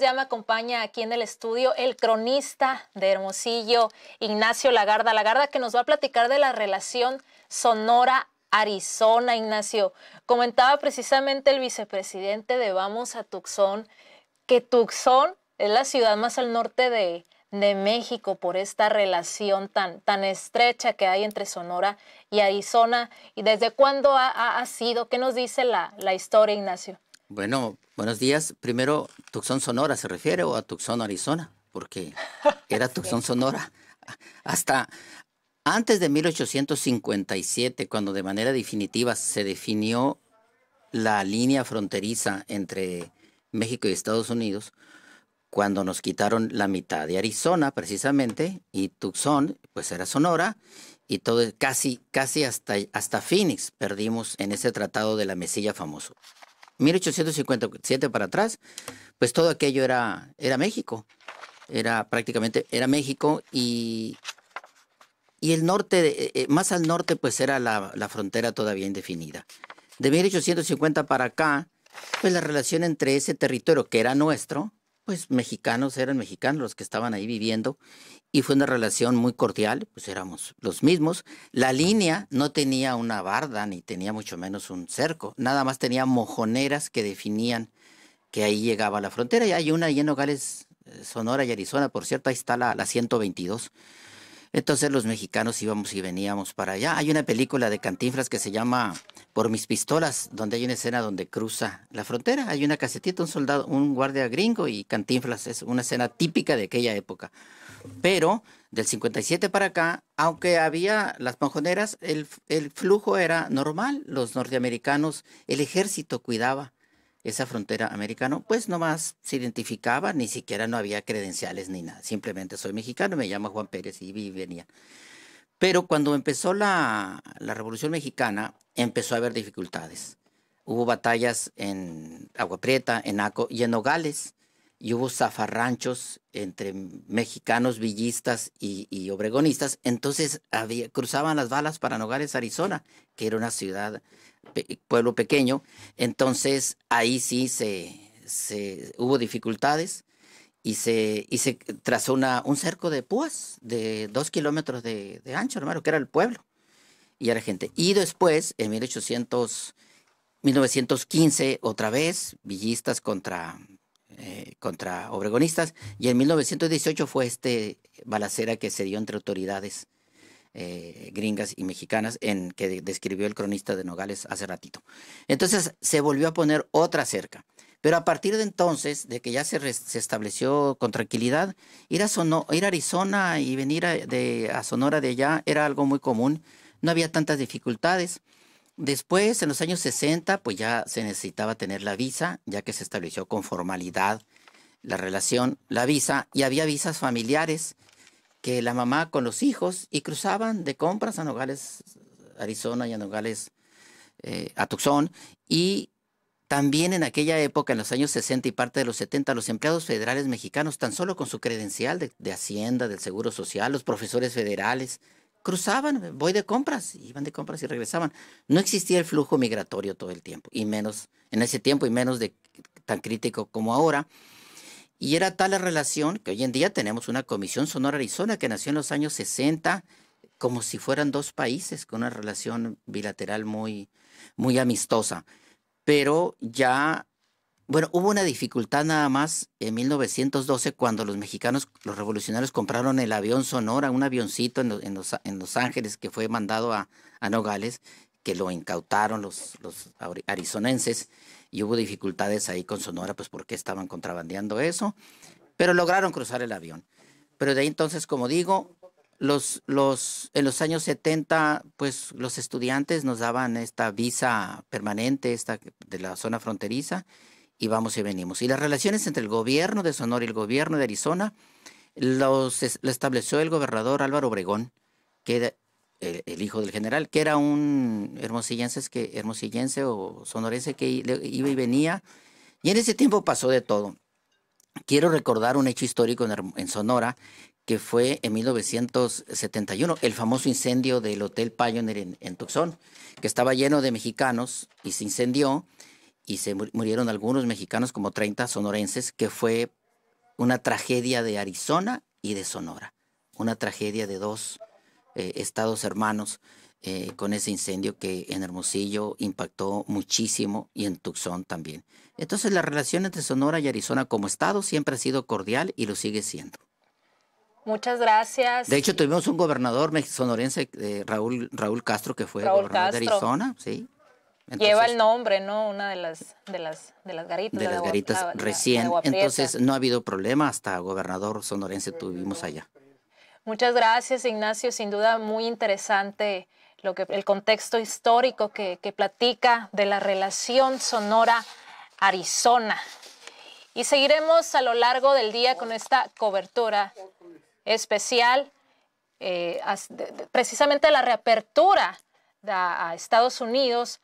ya me acompaña aquí en el estudio el cronista de Hermosillo, Ignacio Lagarda. Lagarda que nos va a platicar de la relación Sonora-Arizona, Ignacio. Comentaba precisamente el vicepresidente de Vamos a Tucson que Tucson es la ciudad más al norte de, México por esta relación tan, tan estrecha que hay entre Sonora y Arizona. ¿Y desde cuándo ha, sido? ¿Qué nos dice la historia, Ignacio? Bueno, buenos días. Primero, Tucson, Sonora, ¿se refiere o a Tucson, Arizona? Porque era Tucson, Sonora. Hasta antes de 1857, cuando de manera definitiva se definió la línea fronteriza entre México y Estados Unidos, cuando nos quitaron la mitad de Arizona, precisamente, y Tucson, pues era Sonora, y todo, casi, casi hasta, hasta Phoenix perdimos en ese tratado de la Mesilla famoso. 1857 para atrás, pues todo aquello era, era México. Era prácticamente, era México y, y el norte, eh, eh, más al norte, pues era la, la, frontera todavía indefinida. De 1850 para acá, pues la relación entre ese territorio que era nuestro pues mexicanos, eran mexicanos los que estaban ahí viviendo y fue una relación muy cordial, pues éramos los mismos. La línea no tenía una barda ni tenía mucho menos un cerco, nada más tenía mojoneras que definían que ahí llegaba la frontera y hay una ahí en Nogales, eh, Sonora y Arizona, por cierto, ahí está la, la 122. Entonces los mexicanos íbamos y veníamos para allá. Hay una película de Cantinflas que se llama por mis pistolas, donde hay una escena donde cruza la frontera. Hay una casetita, un soldado, un guardia gringo y Cantinflas. Es una escena típica de aquella época. Pero del 57 para acá, aunque había las panjoneras, el, el flujo era normal. Los norteamericanos, el ejército cuidaba esa frontera americana, pues nomás se identificaba, ni siquiera no había credenciales ni nada. Simplemente soy mexicano, me llamo Juan Pérez y venía. Pero cuando empezó la, Revolución Mexicana, empezó a haber dificultades. Hubo batallas en Agua Prieta, en Aco y en Nogales, y hubo zafarranchos entre mexicanos villistas y, obregonistas. Entonces cruzaban las balas para Nogales, Arizona, que era una ciudad, pueblo pequeño. Entonces ahí sí se, se, hubo dificultades y se, trazó una, un cerco de púas de dos kilómetros de, ancho, hermano, que era el pueblo. Y era gente. Y después, en 1800, 1915, otra vez, villistas contra, eh, contra obregonistas. Y en 1918 fue este balacera que se dio entre autoridades eh, gringas y mexicanas, en que describió el cronista de Nogales hace ratito. Entonces se volvió a poner otra cerca. Pero a partir de entonces, de que ya se, se estableció con tranquilidad, ir a, Arizona y venir a, Sonora de allá era algo muy común. No había tantas dificultades. Después, en los años 60, pues ya se necesitaba tener la visa, ya que se estableció con formalidad la relación, la visa, y había visas familiares que la mamá con los hijos y cruzaban de compras a Nogales, Arizona y a Nogales, eh, a Tucson, y también en aquella época, en los años 60 y parte de los 70, los empleados federales mexicanos, tan solo con su credencial de, Hacienda, del Seguro Social, los profesores federales, cruzaban, voy de compras, iban de compras y regresaban. No existía el flujo migratorio todo el tiempo, y menos en ese tiempo, y menos de, tan crítico como ahora. Y era tal la relación que hoy en día tenemos una comisión Sonora Arizona que nació en los años 60 como si fueran dos países con una relación bilateral muy, muy amistosa pero ya, bueno, hubo una dificultad nada más en 1912 cuando los mexicanos, los revolucionarios compraron el avión Sonora, un avioncito en, los, Ángeles que fue mandado a, a Nogales, que lo incautaron los, los arizonenses y hubo dificultades ahí con Sonora, pues porque estaban contrabandeando eso, pero lograron cruzar el avión. Pero de ahí entonces, como digo, los, en los años 70, pues los estudiantes nos daban esta visa permanente, esta de la zona fronteriza, y vamos y venimos. Y las relaciones entre el gobierno de Sonora y el gobierno de Arizona los, estableció el gobernador Álvaro Obregón, que el, hijo del general, que era un hermosillense, que, hermosillense o sonorense que iba y venía. Y en ese tiempo pasó de todo. Quiero recordar un hecho histórico en Sonora, que fue en 1971, el famoso incendio del Hotel Pioneer en, Tucson, que estaba lleno de mexicanos y se incendió y se murieron algunos mexicanos, como 30 sonorenses, que fue una tragedia de Arizona y de Sonora, una tragedia de dos eh, estados hermanos eh, con ese incendio que en Hermosillo impactó muchísimo y en Tucson también. Entonces la relación entre Sonora y Arizona como estado siempre ha sido cordial y lo sigue siendo. Muchas gracias. De hecho, tuvimos un gobernador sonorense, eh, Raúl, Raúl Castro, que fue gobernador de Arizona, sí. Lleva el nombre, ¿no? Una de las, de las, de las garitas. De, las garitas recién. entonces no ha habido problema, hasta gobernador sonorense tuvimos allá. Muchas gracias, Ignacio. Sin duda muy interesante lo que, el contexto histórico que platica de la relación Sonora-Arizona. Y seguiremos a lo largo del día con esta cobertura especial eh, precisamente la reapertura de Estados Unidos